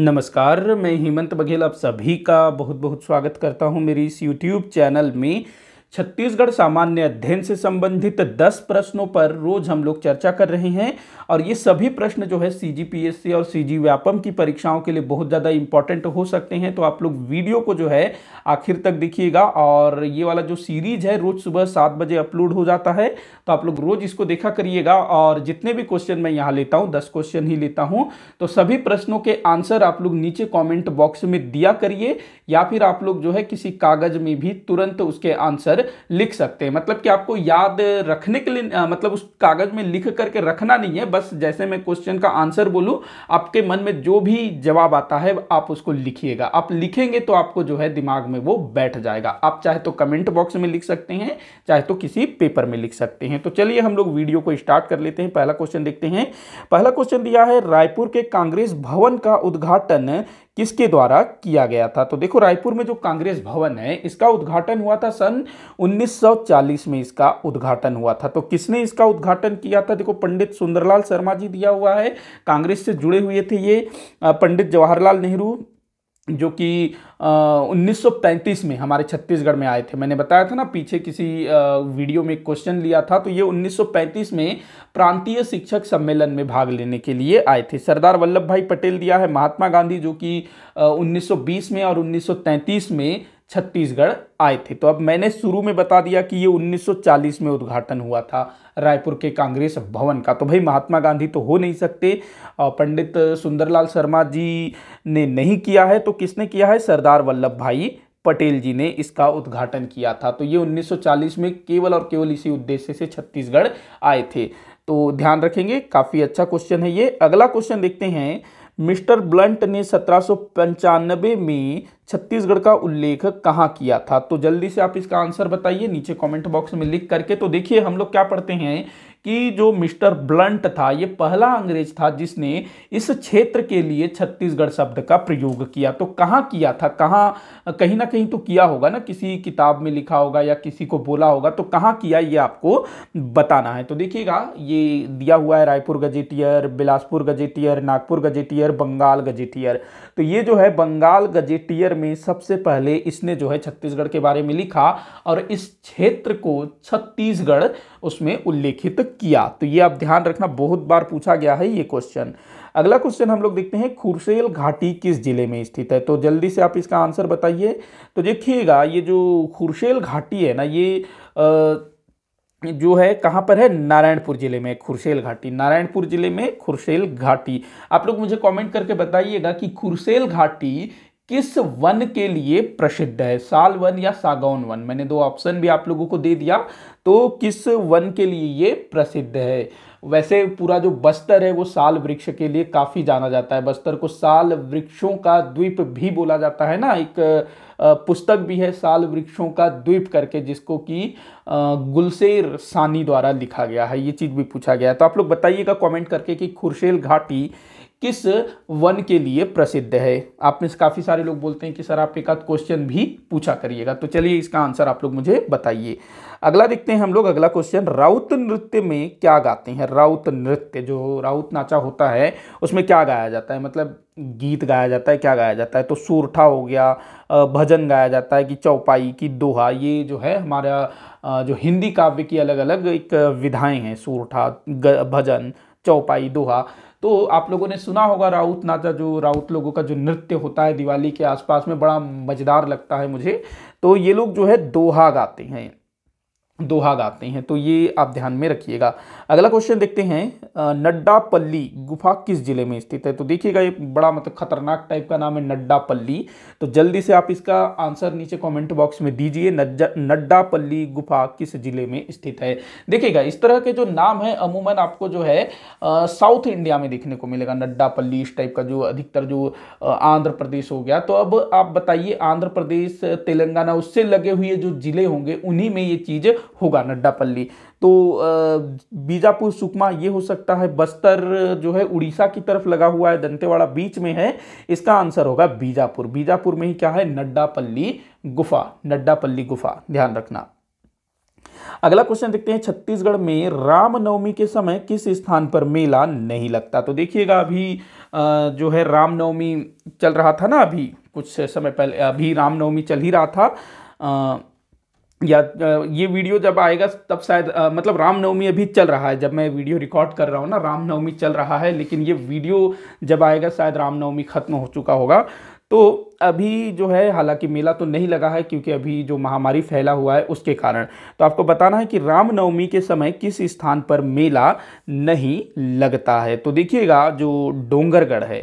नमस्कार मैं हेमंत बघेल आप सभी का बहुत बहुत स्वागत करता हूं मेरी इस यूट्यूब चैनल में छत्तीसगढ़ सामान्य अध्ययन से संबंधित दस प्रश्नों पर रोज हम लोग चर्चा कर रहे हैं और ये सभी प्रश्न जो है सी जी और सी व्यापम की परीक्षाओं के लिए बहुत ज़्यादा इंपॉर्टेंट हो सकते हैं तो आप लोग वीडियो को जो है आखिर तक देखिएगा और ये वाला जो सीरीज है रोज सुबह सात बजे अपलोड हो जाता है तो आप लोग रोज इसको देखा करिएगा और जितने भी क्वेश्चन मैं यहाँ लेता हूँ दस क्वेश्चन ही लेता हूँ तो सभी प्रश्नों के आंसर आप लोग नीचे कॉमेंट बॉक्स में दिया करिए या फिर आप लोग जो है किसी कागज में भी तुरंत उसके आंसर अंदर लिख सकते हैं मतलब कि आपको याद रखने के लिए मतलब उस कागज में लिख करके रखना नहीं है बस जैसे मैं क्वेश्चन का आंसर बोलूँ आपके मन में जो भी जवाब आता है आप उसको लिखिएगा आप लिखेंगे तो आपको जो है दिमाग में वो बैठ जाएगा आप चाहे तो कमेंट बॉक्स में लिख सकते हैं चाहे तो किसी पेपर में लिख सकते हैं तो चलिए हम लोग वीडियो को स्टार्ट कर लेते हैं पहला क्वेश्चन देखते हैं पहला क्वेश्चन दिया है रायपुर के कांग्रेस भवन का उद्घाटन किसके द्वारा किया गया था तो देखो रायपुर में जो कांग्रेस भवन है इसका उद्घाटन हुआ था सन 1940 में इसका उद्घाटन हुआ था तो किसने इसका उद्घाटन किया था देखो पंडित सुंदरलाल शर्मा जी दिया हुआ है कांग्रेस से जुड़े हुए थे ये पंडित जवाहरलाल नेहरू जो कि उन्नीस में हमारे छत्तीसगढ़ में आए थे मैंने बताया था ना पीछे किसी वीडियो में क्वेश्चन लिया था तो ये 1935 में प्रांतीय शिक्षक सम्मेलन में भाग लेने के लिए आए थे सरदार वल्लभ भाई पटेल दिया है महात्मा गांधी जो कि 1920 में और 1933 में छत्तीसगढ़ आए थे तो अब मैंने शुरू में बता दिया कि ये 1940 में उद्घाटन हुआ था रायपुर के कांग्रेस भवन का तो भाई महात्मा गांधी तो हो नहीं सकते पंडित सुंदरलाल शर्मा जी ने नहीं किया है तो किसने किया है सरदार वल्लभ भाई पटेल जी ने इसका उद्घाटन किया था तो ये 1940 में केवल और केवल इसी उद्देश्य से छत्तीसगढ़ आए थे तो ध्यान रखेंगे काफ़ी अच्छा क्वेश्चन है ये अगला क्वेश्चन देखते हैं मिस्टर ब्लंट ने सत्रह में छत्तीसगढ़ का उल्लेख कहाँ किया था तो जल्दी से आप इसका आंसर बताइए नीचे कमेंट बॉक्स में लिख करके तो देखिए हम लोग क्या पढ़ते हैं कि जो मिस्टर ब्लंट था ये पहला अंग्रेज था जिसने इस क्षेत्र के लिए छत्तीसगढ़ शब्द का प्रयोग किया तो कहाँ किया था कहाँ कहीं ना कहीं तो किया होगा ना किसी किताब में लिखा होगा या किसी को बोला होगा तो कहाँ किया ये आपको बताना है तो देखिएगा ये दिया हुआ है Raipur gazetteer Bilaspur gazetteer Nagpur gazetteer Bengal gazetteer तो ये जो है बंगाल गजेटियर में सबसे पहले इसने जो है छत्तीसगढ़ के बारे में लिखा और इस क्षेत्र को छत्तीसगढ़ उसमें उल्लेखित किया तो ये आप ध्यान रखना बहुत बार पूछा गया है ये क्वेश्चन अगला क्वेश्चन हम लोग देखते हैं खुरसेल घाटी किस जिले में स्थित है तो जल्दी से आप इसका आंसर बताइए तो देखिएगा ये जो खुरसेल घाटी है ना ये आ, जो है कहाँ पर है नारायणपुर जिले में खुरसेल घाटी नारायणपुर जिले में खुरसेल घाटी आप लोग मुझे कमेंट करके बताइएगा कि खुरसेल घाटी किस वन के लिए प्रसिद्ध है साल वन या सागौन वन मैंने दो ऑप्शन भी आप लोगों को दे दिया तो किस वन के लिए ये प्रसिद्ध है वैसे पूरा जो बस्तर है वो साल वृक्ष के लिए काफ़ी जाना जाता है बस्तर को साल वृक्षों का द्वीप भी बोला जाता है ना एक पुस्तक भी है साल वृक्षों का द्वीप करके जिसको कि गुलसेर सानी द्वारा लिखा गया है ये चीज़ भी पूछा गया है तो आप लोग बताइएगा कमेंट करके कि खुरशेल घाटी किस वन के लिए प्रसिद्ध है आप में से काफ़ी सारे लोग बोलते हैं कि सर आप एक आध क्वेश्चन भी पूछा करिएगा तो चलिए इसका आंसर आप लोग मुझे बताइए अगला देखते हैं हम लोग अगला क्वेश्चन राउत नृत्य में क्या गाते हैं राउत नृत्य जो राउत नाचा होता है उसमें क्या गाया जाता है मतलब गीत गाया जाता है क्या गाया जाता है तो सूरठा हो गया भजन गाया जाता है कि चौपाई की दोहा ये जो है हमारा जो हिंदी काव्य की अलग अलग एक विधाएं हैं सूरठा भजन चौपाई दोहा तो आप लोगों ने सुना होगा राउत नाचा जो राउत लोगों का जो नृत्य होता है दिवाली के आसपास में बड़ा मज़ेदार लगता है मुझे तो ये लोग जो है दोहा गाते हैं दोहा गाते हैं तो ये आप ध्यान में रखिएगा अगला क्वेश्चन देखते हैं नड्डापल्ली गुफा किस जिले में स्थित है तो देखिएगा ये बड़ा मतलब खतरनाक टाइप का नाम है नड्डापल्ली तो जल्दी से आप इसका आंसर नीचे कमेंट बॉक्स में दीजिए नड्डापल्ली गुफा किस जिले में स्थित है देखिएगा इस तरह के जो नाम है अमूमन आपको जो है साउथ इंडिया में देखने को मिलेगा नड्डापल्ली इस टाइप का जो अधिकतर जो आंध्र प्रदेश हो गया तो अब आप बताइए आंध्र प्रदेश तेलंगाना उससे लगे हुए जो जिले होंगे उन्हीं में ये चीज़ होगा नड्डापल्ली तो बीजापुर सुकमा ये हो सकता है बस्तर जो है उड़ीसा की तरफ लगा हुआ है दंतेवाड़ा बीच में है इसका आंसर होगा बीजापुर बीजापुर में ही क्या है नड्डापल्ली गुफा नड्डापल्ली गुफा ध्यान रखना अगला क्वेश्चन देखते हैं छत्तीसगढ़ में रामनवमी के समय किस स्थान पर मेला नहीं लगता तो देखिएगा अभी जो है रामनवमी चल रहा था ना अभी कुछ समय पहले अभी रामनवमी चल ही रहा था या ये वीडियो जब आएगा तब शायद मतलब रामनवमी अभी चल रहा है जब मैं वीडियो रिकॉर्ड कर रहा हूँ ना रामनवमी चल रहा है लेकिन ये वीडियो जब आएगा शायद रामनवमी ख़त्म हो चुका होगा तो अभी जो है हालांकि मेला तो नहीं लगा है क्योंकि अभी जो महामारी फैला हुआ है उसके कारण तो आपको बताना है कि रामनवमी के समय किस स्थान पर मेला नहीं लगता है तो देखिएगा जो डोंगरगढ़ है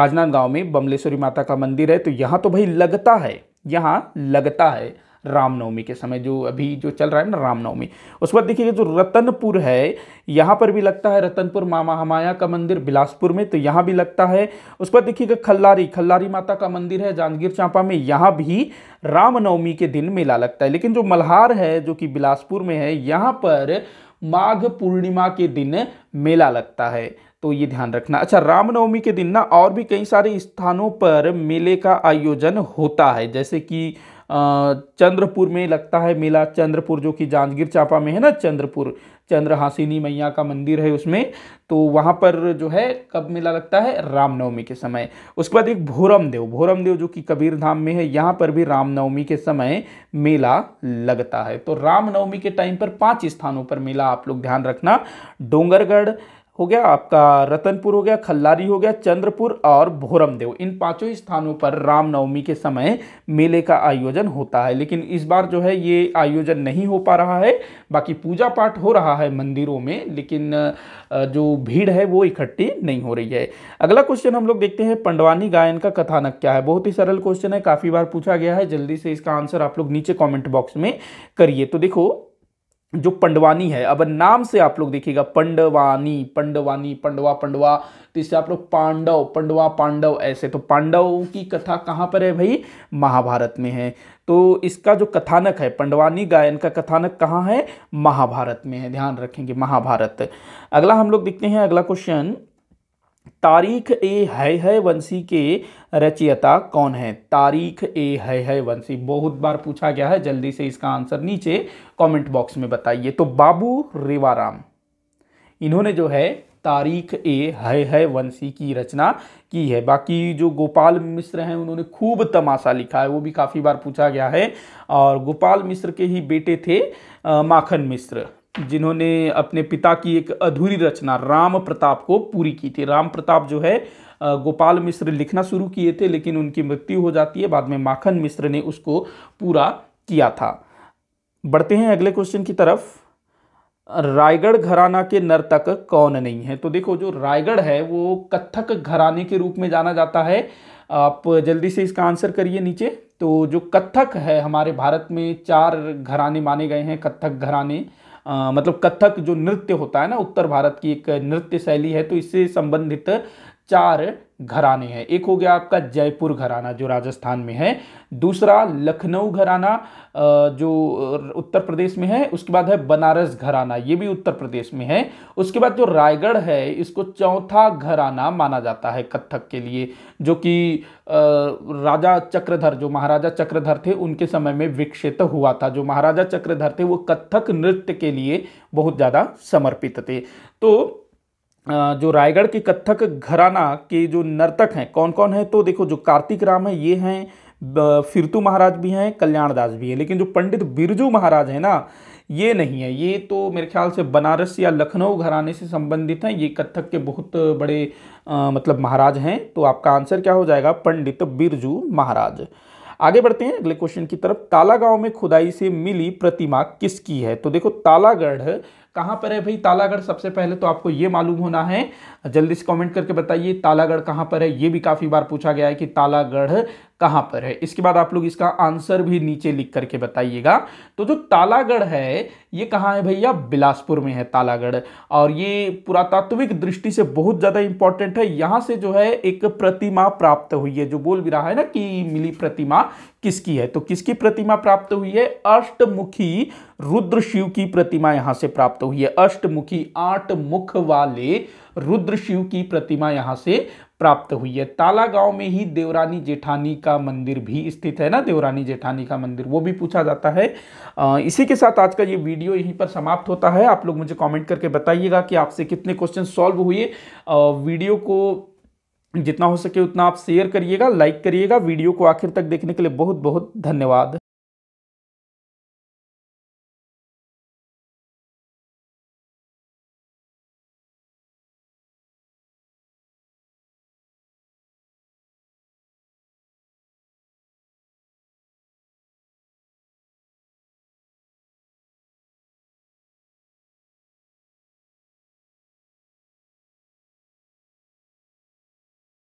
राजनांदगांव में बमलेश्वरी माता का मंदिर है तो यहाँ तो भाई लगता है यहाँ लगता है रामनवमी के समय जो अभी जो चल रहा है ना रामनवमी उस पर देखिए जो रतनपुर है यहाँ पर भी लगता है रतनपुर माँ महामाया का मंदिर बिलासपुर में तो यहाँ भी लगता है उस पर देखिएगा खल्लारी खल्लारी माता का मंदिर है जांजगीर चांपा में यहाँ भी रामनवमी के दिन मेला लगता है लेकिन जो मल्हार है जो कि बिलासपुर में है यहाँ पर माघ पूर्णिमा के दिन मेला लगता है तो ये ध्यान रखना अच्छा रामनवमी के दिन ना और भी कई सारे स्थानों पर मेले का आयोजन होता है जैसे कि चंद्रपुर में लगता है मेला चंद्रपुर जो कि जांजगीर चापा में है ना चंद्रपुर चंद्रहासिनी मैया का मंदिर है उसमें तो वहाँ पर जो है कब मेला लगता है रामनवमी के समय उसके बाद एक भोरमदेव भोरमदेव जो कि कबीर धाम में है यहाँ पर भी रामनवमी के समय मेला लगता है तो रामनवमी के टाइम पर पांच स्थानों पर मेला आप लोग ध्यान रखना डोंगरगढ़ हो गया आपका रतनपुर हो गया खल्लारी हो गया चंद्रपुर और भोरमदेव इन पांचों स्थानों पर रामनवमी के समय मेले का आयोजन होता है लेकिन इस बार जो है ये आयोजन नहीं हो पा रहा है बाकी पूजा पाठ हो रहा है मंदिरों में लेकिन जो भीड़ है वो इकट्ठी नहीं हो रही है अगला क्वेश्चन हम लोग देखते हैं पंडवानी गायन का कथानक क्या है बहुत ही सरल क्वेश्चन है काफ़ी बार पूछा गया है जल्दी से इसका आंसर आप लोग नीचे कॉमेंट बॉक्स में करिए तो देखो जो पंडवानी है अब नाम से आप लोग देखिएगा पंडवानी पंडवानी पंडवा पंडवा तो इससे आप लोग पांडव पंडवा पांडव ऐसे तो पांडव की कथा कहाँ पर है भाई महाभारत में है तो इसका जो कथानक है पंडवानी गायन का कथानक कहाँ है महाभारत में है ध्यान रखेंगे महाभारत अगला हम लोग देखते हैं अगला क्वेश्चन तारीख ए है है वंशी के रचयिता कौन है तारीख ए है है वंशी बहुत बार पूछा गया है जल्दी से इसका आंसर नीचे कमेंट बॉक्स में बताइए तो बाबू रेवाराम इन्होंने जो है तारीख ए है है वंशी की रचना की है बाकी जो गोपाल मिश्र हैं उन्होंने खूब तमाशा लिखा है वो भी काफ़ी बार पूछा गया है और गोपाल मिश्र के ही बेटे थे माखन मिश्र जिन्होंने अपने पिता की एक अधूरी रचना राम प्रताप को पूरी की थी राम प्रताप जो है गोपाल मिश्र लिखना शुरू किए थे लेकिन उनकी मृत्यु हो जाती है बाद में माखन मिश्र ने उसको पूरा किया था बढ़ते हैं अगले क्वेश्चन की तरफ रायगढ़ घराना के नर्तक कौन नहीं है तो देखो जो रायगढ़ है वो कथक घराने के रूप में जाना जाता है आप जल्दी से इसका आंसर करिए नीचे तो जो कथक है हमारे भारत में चार घराने माने गए हैं कथक घराने आ, मतलब कथक जो नृत्य होता है ना उत्तर भारत की एक नृत्य शैली है तो इससे संबंधित चार घराने हैं एक हो गया आपका जयपुर घराना जो राजस्थान में है दूसरा लखनऊ घराना जो उत्तर प्रदेश में है उसके बाद है बनारस घराना ये भी उत्तर प्रदेश में है उसके बाद जो रायगढ़ है इसको चौथा घराना माना जाता है कथक के लिए जो कि राजा चक्रधर जो महाराजा चक्रधर थे उनके समय में विकसित हुआ था जो महाराजा चक्रधर थे वो कत्थक नृत्य के लिए बहुत ज़्यादा समर्पित थे तो जो रायगढ़ की कत्थक घराना के जो नर्तक हैं कौन कौन है तो देखो जो कार्तिक राम है ये हैं फिरतू महाराज भी हैं कल्याण दास भी हैं लेकिन जो पंडित बिरजू महाराज हैं ना ये नहीं है ये तो मेरे ख्याल से बनारस या लखनऊ घराने से संबंधित हैं ये कत्थक के बहुत बड़े आ, मतलब महाराज हैं तो आपका आंसर क्या हो जाएगा पंडित बिरजू महाराज आगे बढ़ते हैं अगले क्वेश्चन की तरफ तालागांव में खुदाई से मिली प्रतिमा किसकी है तो देखो तालागढ़ कहाँ पर है भाई तालागढ़ सबसे पहले तो आपको ये मालूम होना है जल्दी से कमेंट करके बताइए तालागढ़ कहाँ पर है ये भी काफ़ी बार पूछा गया है कि तालागढ़ कहाँ पर है इसके बाद आप लोग इसका आंसर भी नीचे लिख करके बताइएगा तो जो तालागढ़ है ये कहाँ है भैया बिलासपुर में है तालागढ़ और ये पुरातात्विक दृष्टि से बहुत ज़्यादा इंपॉर्टेंट है यहाँ से जो है एक प्रतिमा प्राप्त हुई है जो बोल भी रहा है ना कि मिली प्रतिमा किसकी है तो किसकी प्रतिमा प्राप्त हुई है अष्टमुखी रुद्र शिव की प्रतिमा यहाँ से प्राप्त हुई है अष्टमुखी आठ मुख वाले रुद्र शिव की प्रतिमा यहाँ से प्राप्त हुई है ताला गांव में ही देवरानी जेठानी का मंदिर भी स्थित है ना देवरानी जेठानी का मंदिर वो भी पूछा जाता है इसी के साथ आज का ये वीडियो यहीं पर समाप्त होता है आप लोग मुझे कमेंट करके बताइएगा कि आपसे कितने क्वेश्चन सॉल्व हुए वीडियो को जितना हो सके उतना आप शेयर करिएगा लाइक करिएगा वीडियो को आखिर तक देखने के लिए बहुत बहुत धन्यवाद